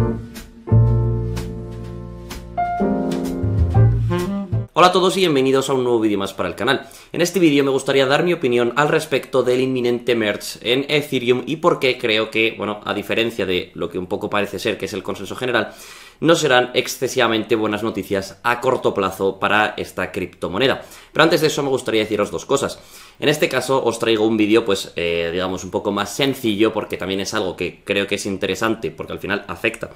Thank you. Hola a todos y bienvenidos a un nuevo vídeo más para el canal. En este vídeo me gustaría dar mi opinión al respecto del inminente merge en Ethereum y por qué creo que, bueno, a diferencia de lo que un poco parece ser que es el consenso general, no serán excesivamente buenas noticias a corto plazo para esta criptomoneda. Pero antes de eso me gustaría deciros dos cosas. En este caso os traigo un vídeo, pues, eh, digamos, un poco más sencillo porque también es algo que creo que es interesante porque al final afecta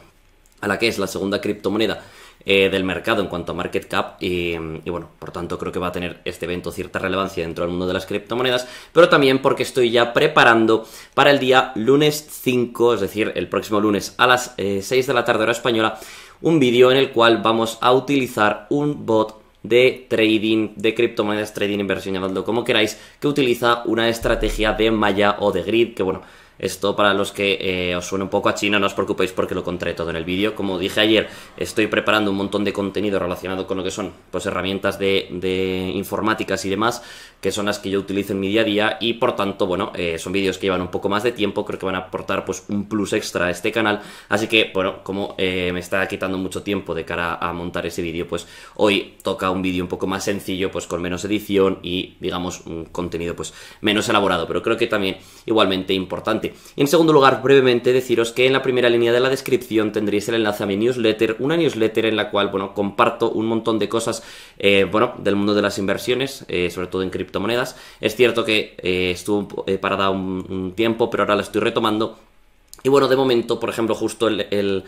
a la que es la segunda criptomoneda eh, del mercado en cuanto a market cap y, bueno, por tanto creo que va a tener este evento cierta relevancia dentro del mundo de las criptomonedas, pero también porque estoy ya preparando para el día lunes 5, es decir, el próximo lunes a las 6 eh, de la tarde hora española, un vídeo en el cual vamos a utilizar un bot de trading, de criptomonedas, trading, inversión, llamadlo como queráis, que utiliza una estrategia de malla o de grid, que bueno, esto para los que eh, os suena un poco a China, no os preocupéis porque lo contaré todo en el vídeo. Como dije ayer, estoy preparando un montón de contenido relacionado con lo que son pues, herramientas de, informáticas y demás, que son las que yo utilizo en mi día a día y por tanto, bueno, eh, son vídeos que llevan un poco más de tiempo, creo que van a aportar pues un plus extra a este canal. Así que, bueno, como eh, me está quitando mucho tiempo de cara a montar ese vídeo, pues hoy toca un vídeo un poco más sencillo, pues con menos edición y digamos un contenido pues menos elaborado, pero creo que también igualmente importante y en segundo lugar, brevemente deciros que en la primera línea de la descripción tendréis el enlace a mi newsletter, una newsletter en la cual, bueno, comparto un montón de cosas, eh, bueno, del mundo de las inversiones, eh, sobre todo en criptomonedas. Es cierto que eh, estuvo parada un, tiempo, pero ahora la estoy retomando. Y bueno, de momento, por ejemplo, justo el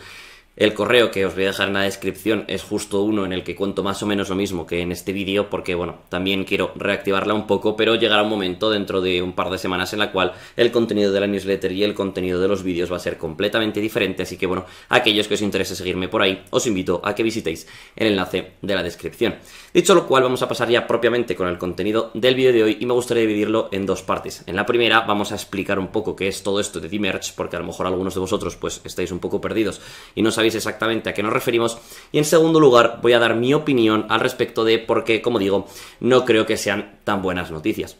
el correo que os voy a dejar en la descripción es justo uno en el que cuento más o menos lo mismo que en este vídeo, porque bueno, también quiero reactivarla un poco, pero llegará un momento dentro de un par de semanas en la cual el contenido de la newsletter y el contenido de los vídeos va a ser completamente diferente, así que bueno, aquellos que os interese seguirme por ahí, os invito a que visitéis el enlace de la descripción. Dicho lo cual, vamos a pasar ya propiamente con el contenido del vídeo de hoy y me gustaría dividirlo en dos partes. En la primera vamos a explicar un poco qué es todo esto de Merch porque a lo mejor algunos de vosotros pues estáis un poco perdidos y no sabéis exactamente a qué nos referimos. Y en segundo lugar, voy a dar mi opinión al respecto de por qué, como digo, no creo que sean tan buenas noticias.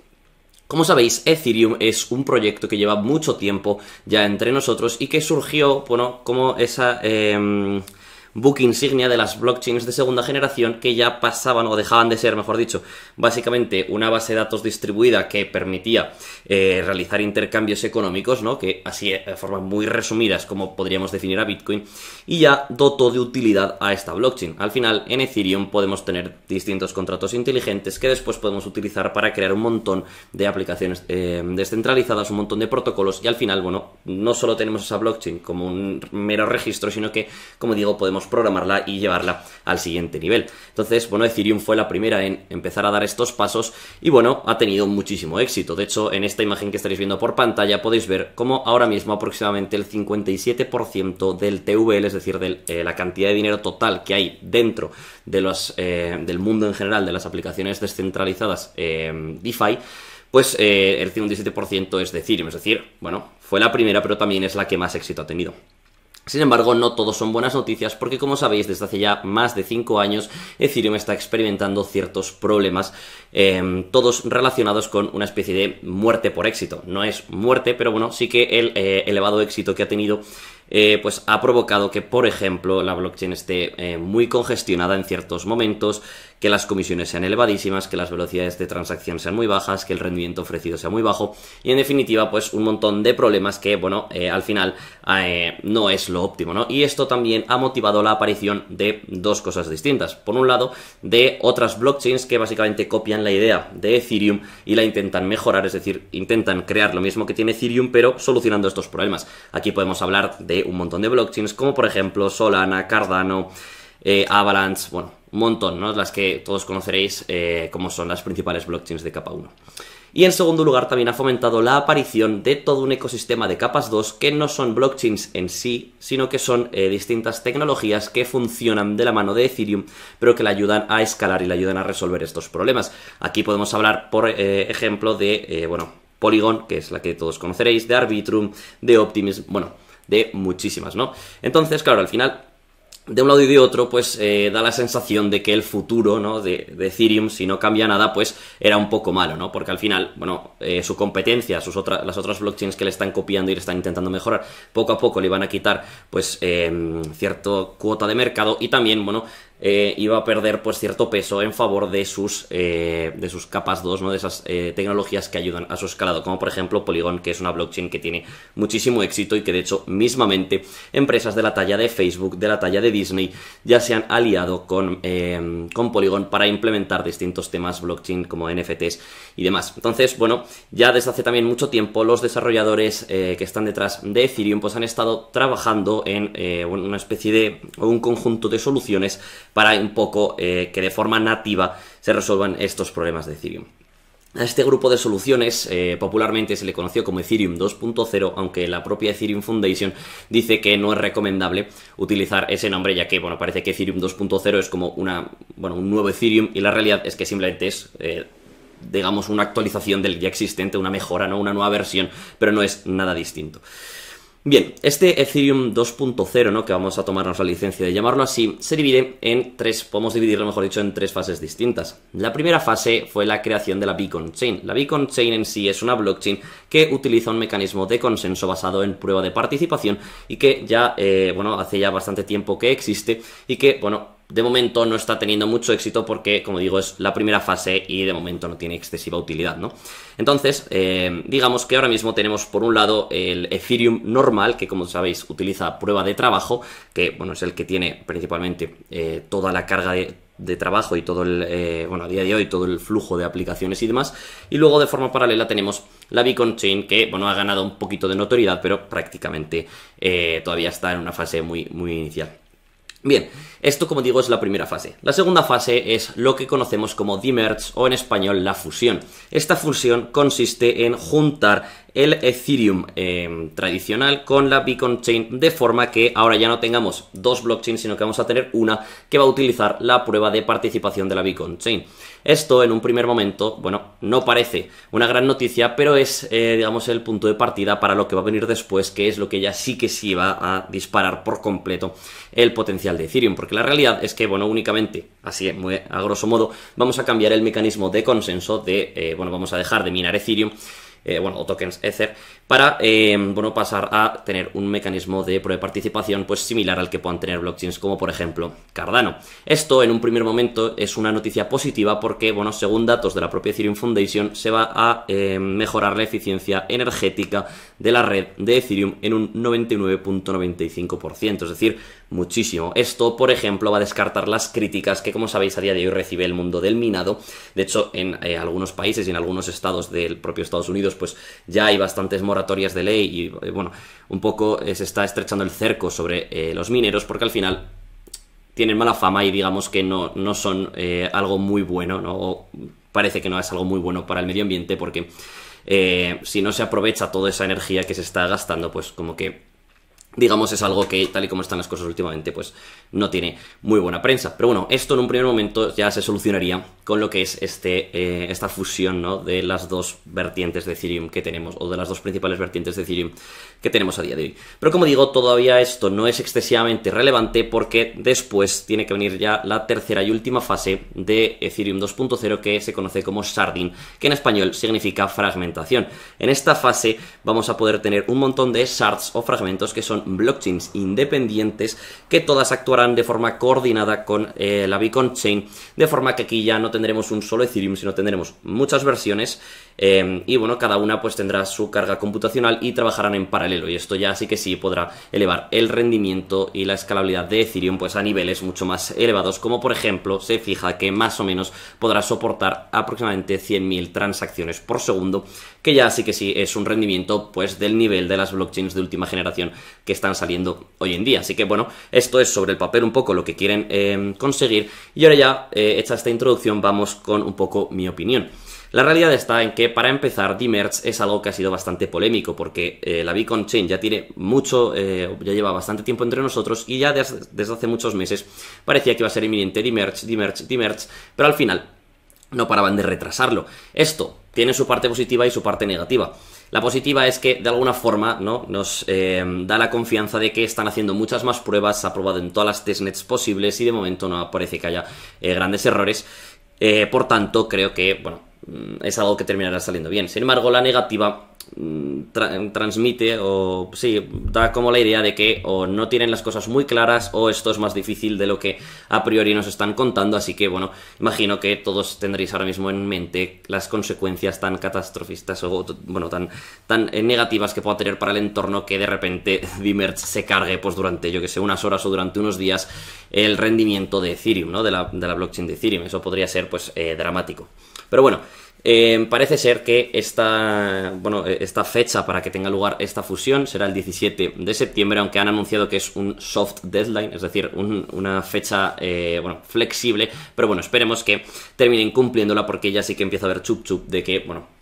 Como sabéis, Ethereum es un proyecto que lleva mucho tiempo ya entre nosotros y que surgió, bueno, como esa... Em, book insignia de las blockchains de segunda generación que ya pasaban o dejaban de ser, mejor dicho, básicamente una base de datos distribuida que permitía eh, realizar intercambios económicos, ¿no? Que así eh, de forma muy resumida es como podríamos definir a Bitcoin y ya dotó de utilidad a esta blockchain. Al final en Ethereum podemos tener distintos contratos inteligentes que después podemos utilizar para crear un montón de aplicaciones eh, descentralizadas, un montón de protocolos y al final, bueno, no solo tenemos esa blockchain como un mero registro, sino que, como digo, podemos programarla y llevarla al siguiente nivel. Entonces, bueno, Ethereum fue la primera en empezar a dar estos pasos y bueno, ha tenido muchísimo éxito. De hecho, en esta imagen que estaréis viendo por pantalla podéis ver cómo ahora mismo aproximadamente el 57% del TVL, es decir, de eh, la cantidad de dinero total que hay dentro de eh, del mundo en general, de las aplicaciones descentralizadas eh, DeFi, pues el 57% es de Ethereum. Es decir, bueno, fue la primera, pero también es la que más éxito ha tenido. Sin embargo, no todos son buenas noticias porque, como sabéis, desde hace ya más de 5 años, Ethereum está experimentando ciertos problemas, em, todos relacionados con una especie de muerte por éxito. No es muerte, pero bueno, sí que el eh, elevado éxito que ha tenido eh, pues ha provocado que, por ejemplo, la blockchain esté eh, muy congestionada en ciertos momentos, que las comisiones sean elevadísimas, que las velocidades de transacción sean muy bajas, que el rendimiento ofrecido sea muy bajo y en definitiva pues un montón de problemas que bueno eh, al final no es lo óptimo, Y esto también ha motivado la aparición de dos cosas distintas. Por un lado, de otras blockchains que básicamente copian la idea de Ethereum y la intentan mejorar, es decir, intentan crear lo mismo que tiene Ethereum pero solucionando estos problemas. Aquí podemos hablar de un montón de blockchains, como por ejemplo Solana, Cardano, eh, Avalanche, bueno, un montón, ¿no? Las que todos conoceréis eh, como son las principales blockchains de capa 1. Y en segundo lugar, también ha fomentado la aparición de todo un ecosistema de capas 2 que no son blockchains en sí, sino que son eh, distintas tecnologías que funcionan de la mano de Ethereum, pero que le ayudan a escalar y le ayudan a resolver estos problemas. Aquí podemos hablar, por ejemplo, de, bueno, Polygon, que es la que todos conoceréis, de Arbitrum, de Optimism, bueno, de muchísimas, ¿no? Entonces, claro, al final de un lado y de otro, pues eh, da la sensación de que el futuro, ¿no? De, de, Ethereum, si no cambia nada, pues era un poco malo, ¿no? Porque al final, bueno, eh, su competencia, sus otras, las otras blockchains que le están copiando y le están intentando mejorar, poco a poco le van a quitar, pues, eh, cierta cuota de mercado y también, bueno, eh, iba a perder pues cierto peso en favor de sus, eh, capas 2, de esas eh, tecnologías que ayudan a su escalado, como por ejemplo Polygon, que es una blockchain que tiene muchísimo éxito y que de hecho mismamente empresas de la talla de Facebook, de la talla de Disney, ya se han aliado con, con Polygon para implementar distintos temas blockchain como NFTs y demás. Entonces, bueno, ya desde hace también mucho tiempo los desarrolladores que están detrás de Ethereum pues han estado trabajando en una especie de un conjunto de soluciones para un poco eh, que de forma nativa se resuelvan estos problemas de Ethereum. A este grupo de soluciones eh, popularmente se le conoció como Ethereum 2.0, aunque la propia Ethereum Foundation dice que no es recomendable utilizar ese nombre, ya que bueno, parece que Ethereum 2.0 es como una, bueno, un nuevo Ethereum y la realidad es que simplemente es... Eh, digamos una actualización del ya existente, una mejora, ¿no? una nueva versión, pero no es nada distinto. Bien, este Ethereum 2.0, ¿no? que vamos a tomarnos la licencia de llamarlo así, se divide en tres, podemos dividirlo mejor dicho, en tres fases distintas. La primera fase fue la creación de la Beacon Chain. La Beacon Chain en sí es una blockchain que utiliza un mecanismo de consenso basado en prueba de participación y que ya, eh, bueno, hace ya bastante tiempo que existe y que, bueno, de momento no está teniendo mucho éxito porque, como digo, es la primera fase y de momento no tiene excesiva utilidad, ¿no? Entonces, eh, digamos que ahora mismo tenemos por un lado el Ethereum normal, que como sabéis utiliza prueba de trabajo, que, bueno, es el que tiene principalmente eh, toda la carga de, trabajo y todo el, eh, bueno, a día de hoy todo el flujo de aplicaciones y demás. Y luego de forma paralela tenemos la Beacon Chain, que, bueno, ha ganado un poquito de notoriedad, pero prácticamente todavía está en una fase muy, muy inicial. Bien, esto como digo es la primera fase. La segunda fase es lo que conocemos como demerge o en español la fusión. Esta fusión consiste en juntar el Ethereum eh, tradicional con la Beacon Chain, de forma que ahora ya no tengamos dos blockchains, sino que vamos a tener una que va a utilizar la prueba de participación de la Beacon Chain. Esto en un primer momento, bueno, no parece una gran noticia, pero es, eh, digamos, el punto de partida para lo que va a venir después, que es lo que ya sí que sí va a disparar por completo el potencial de Ethereum, porque la realidad es que, bueno, únicamente, así a grosso modo, vamos a cambiar el mecanismo de consenso de, eh, bueno, vamos a dejar de minar Ethereum eh, bueno, o tokens Ether, para, eh, bueno, pasar a tener un mecanismo de participación pues similar al que puedan tener blockchains como por ejemplo Cardano. Esto en un primer momento es una noticia positiva porque, bueno, según datos de la propia Ethereum Foundation, se va a eh, mejorar la eficiencia energética de la red de Ethereum en un 99.95%, es decir, muchísimo. Esto, por ejemplo, va a descartar las críticas que, como sabéis, a día de hoy recibe el mundo del minado. De hecho, en algunos países y en algunos estados del propio Estados Unidos, pues ya hay bastantes moratorias de ley y, eh, bueno, un poco eh, se está estrechando el cerco sobre eh, los mineros porque al final tienen mala fama y digamos que no, no son algo muy bueno, ¿no? O parece que no es algo muy bueno para el medio ambiente porque si no se aprovecha toda esa energía que se está gastando, pues como que digamos, es algo que, tal y como están las cosas últimamente, pues no tiene muy buena prensa. Pero bueno, esto en un primer momento ya se solucionaría con lo que es este, eh, esta fusión ¿no? de las dos vertientes de Ethereum que tenemos, o de las dos principales vertientes de Ethereum que tenemos a día de hoy. Pero como digo, todavía esto no es excesivamente relevante porque después tiene que venir ya la tercera y última fase de Ethereum 2.0 que se conoce como Sardin, que en español significa fragmentación. En esta fase vamos a poder tener un montón de shards o fragmentos que son blockchains independientes que todas actuarán de forma coordinada con eh, la Bitcoin Chain, de forma que aquí ya no tendremos un solo Ethereum, sino tendremos muchas versiones Em, y bueno, cada una pues tendrá su carga computacional y trabajarán en paralelo. Y esto ya sí que sí podrá elevar el rendimiento y la escalabilidad de Ethereum pues a niveles mucho más elevados, como por ejemplo se fija que más o menos podrá soportar aproximadamente 100.000 transacciones por segundo, que ya sí que sí es un rendimiento pues del nivel de las blockchains de última generación que están saliendo hoy en día. Así que bueno, esto es sobre el papel un poco lo que quieren em, conseguir. Y ahora ya, eh, hecha esta introducción, vamos con un poco mi opinión. La realidad está en que, para empezar, D-Merge es algo que ha sido bastante polémico, porque eh, la Beacon Chain ya tiene mucho, eh, ya lleva bastante tiempo entre nosotros y ya desde, hace muchos meses parecía que iba a ser inminente Dimerge, Dimerge, Dimerge, pero al final no paraban de retrasarlo. Esto tiene su parte positiva y su parte negativa. La positiva es que de alguna forma ¿no? nos eh, da la confianza de que están haciendo muchas más pruebas, se ha probado en todas las testnets posibles y de momento no parece que haya grandes errores. por tanto, creo que, bueno, Mm, es algo que terminará saliendo bien. Sin embargo, la negativa mm, transmite o sí, da como la idea de que o no tienen las cosas muy claras o esto es más difícil de lo que a priori nos están contando, así que bueno, imagino que todos tendréis ahora mismo en mente las consecuencias tan catastrofistas o bueno, tan, eh, negativas que pueda tener para el entorno que de repente Dimerge se cargue pues durante, yo que sé, unas horas o durante unos días el rendimiento de Ethereum, ¿no? De la, de la blockchain de Ethereum, eso podría ser pues eh, dramático. Pero bueno, eh, parece ser que eh, esta, fecha para que tenga lugar esta fusión será el 17 de septiembre, aunque han anunciado que es un soft deadline, es decir, una fecha eh, flexible, pero bueno, esperemos que terminen cumpliéndola porque ya sí que empieza a haber chup chup de que, bueno,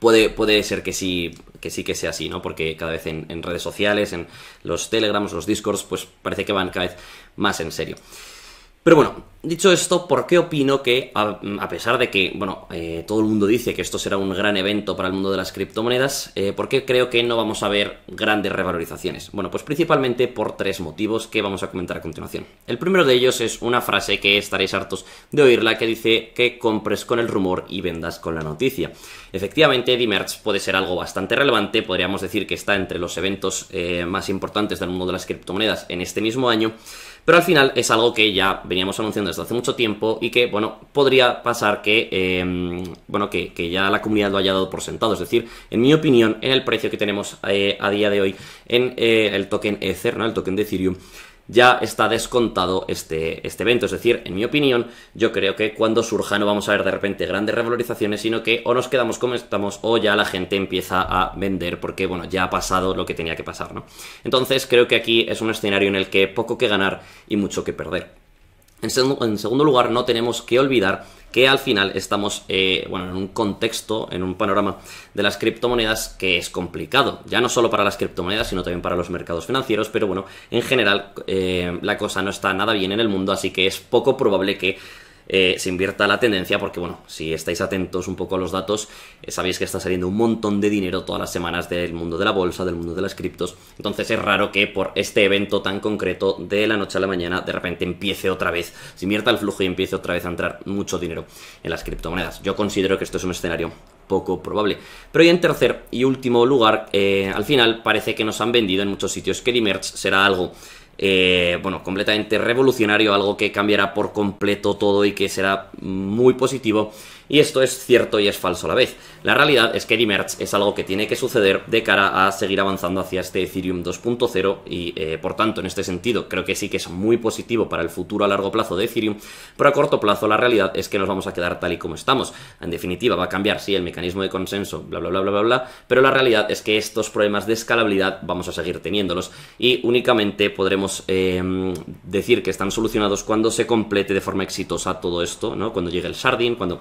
Puede, puede, ser que sí, que sí que sea así, ¿no? Porque cada vez en, redes sociales, en los telegrams, los discords, pues parece que van cada vez más en serio. Pero bueno, dicho esto, ¿por qué opino que, a, pesar de que, bueno, eh, todo el mundo dice que esto será un gran evento para el mundo de las criptomonedas, eh, ¿por qué creo que no vamos a ver grandes revalorizaciones? Bueno, pues principalmente por tres motivos que vamos a comentar a continuación. El primero de ellos es una frase que estaréis hartos de oírla que dice que compres con el rumor y vendas con la noticia. Efectivamente, D-Merch puede ser algo bastante relevante, podríamos decir que está entre los eventos eh, más importantes del mundo de las criptomonedas en este mismo año. Pero al final es algo que ya veníamos anunciando desde hace mucho tiempo y que, bueno, podría pasar que, em, bueno, que, ya la comunidad lo haya dado por sentado. Es decir, en mi opinión, en el precio que tenemos eh, a día de hoy en eh, el token Ether, El token de Ethereum, ya está descontado este, este, evento. Es decir, en mi opinión, yo creo que cuando surja no vamos a ver de repente grandes revalorizaciones, sino que o nos quedamos como estamos o ya la gente empieza a vender porque, bueno, ya ha pasado lo que tenía que pasar, ¿no? Entonces creo que aquí es un escenario en el que poco que ganar y mucho que perder. En, segundo lugar, no tenemos que olvidar que al final estamos eh, bueno, en un contexto, en un panorama de las criptomonedas que es complicado, ya no solo para las criptomonedas, sino también para los mercados financieros, pero bueno, en general eh, la cosa no está nada bien en el mundo, así que es poco probable que eh, se invierta la tendencia, porque bueno, si estáis atentos un poco a los datos, eh, sabéis que está saliendo un montón de dinero todas las semanas del mundo de la bolsa, del mundo de las criptos, entonces es raro que por este evento tan concreto de la noche a la mañana de repente empiece otra vez, se invierta el flujo y empiece otra vez a entrar mucho dinero en las criptomonedas. Yo considero que esto es un escenario poco probable. Pero y en tercer y último lugar, eh, al final parece que nos han vendido en muchos sitios que el será algo eh, bueno, completamente revolucionario, algo que cambiará por completo todo y que será muy positivo y esto es cierto y es falso a la vez. La realidad es que el es algo que tiene que suceder de cara a seguir avanzando hacia este Ethereum 2.0 y eh, por tanto en este sentido creo que sí que es muy positivo para el futuro a largo plazo de Ethereum, pero a corto plazo la realidad es que nos vamos a quedar tal y como estamos. En definitiva va a cambiar, sí, el mecanismo de consenso, bla, bla, bla, bla, bla, bla, pero la realidad es que estos problemas de escalabilidad vamos a seguir teniéndolos y únicamente podremos em, decir que están solucionados cuando se complete de forma exitosa todo esto, ¿no? Cuando llegue el Sardin, cuando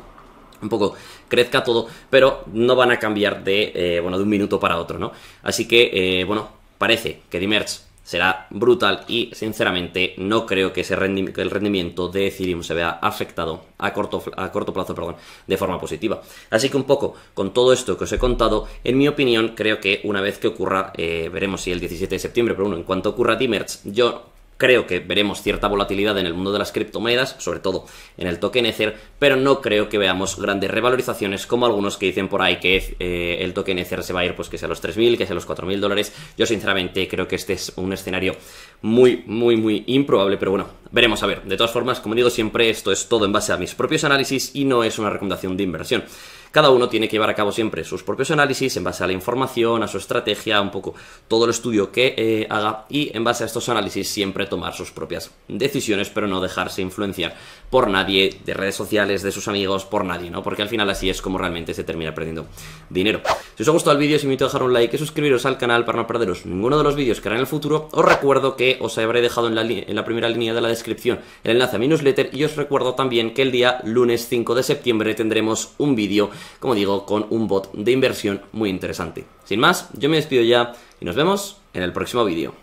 un poco crezca todo, pero no van a cambiar de, eh, bueno, de un minuto para otro, ¿no? Así que, eh, bueno, parece que Dimerge será brutal y sinceramente no creo que, ese rendi el rendimiento de Ethereum se vea afectado a corto, a corto plazo perdón, de forma positiva. Así que un poco con todo esto que os he contado, en mi opinión creo que una vez que ocurra, eh, veremos si el 17 de septiembre, pero bueno, en cuanto ocurra Dimerge, yo Creo que veremos cierta volatilidad en el mundo de las criptomonedas, sobre todo en el token Ether, pero no creo que veamos grandes revalorizaciones como algunos que dicen por ahí que eh, el token Ether se va a ir pues que sea los 3.000, que sea los 4.000 dólares. Yo sinceramente creo que este es un escenario muy, muy, muy improbable, pero bueno, veremos a ver. De todas formas, como digo siempre, esto es todo en base a mis propios análisis y no es una recomendación de inversión. Cada uno tiene que llevar a cabo siempre sus propios análisis en base a la información, a su estrategia, un poco todo el estudio que eh, haga y en base a estos análisis siempre tomar sus propias decisiones, pero no dejarse influenciar por nadie, de redes sociales, de sus amigos, por nadie, ¿no? Porque al final así es como realmente se termina perdiendo dinero. Si os ha gustado el vídeo, os invito a dejar un like y suscribiros al canal para no perderos ninguno de los vídeos que hará en el futuro. Os recuerdo que os habré dejado en la, en la primera línea de la descripción el enlace a mi newsletter y os recuerdo también que el día lunes 5 de septiembre tendremos un vídeo, como digo, con un bot de inversión muy interesante. Sin más, yo me despido ya y nos vemos en el próximo vídeo.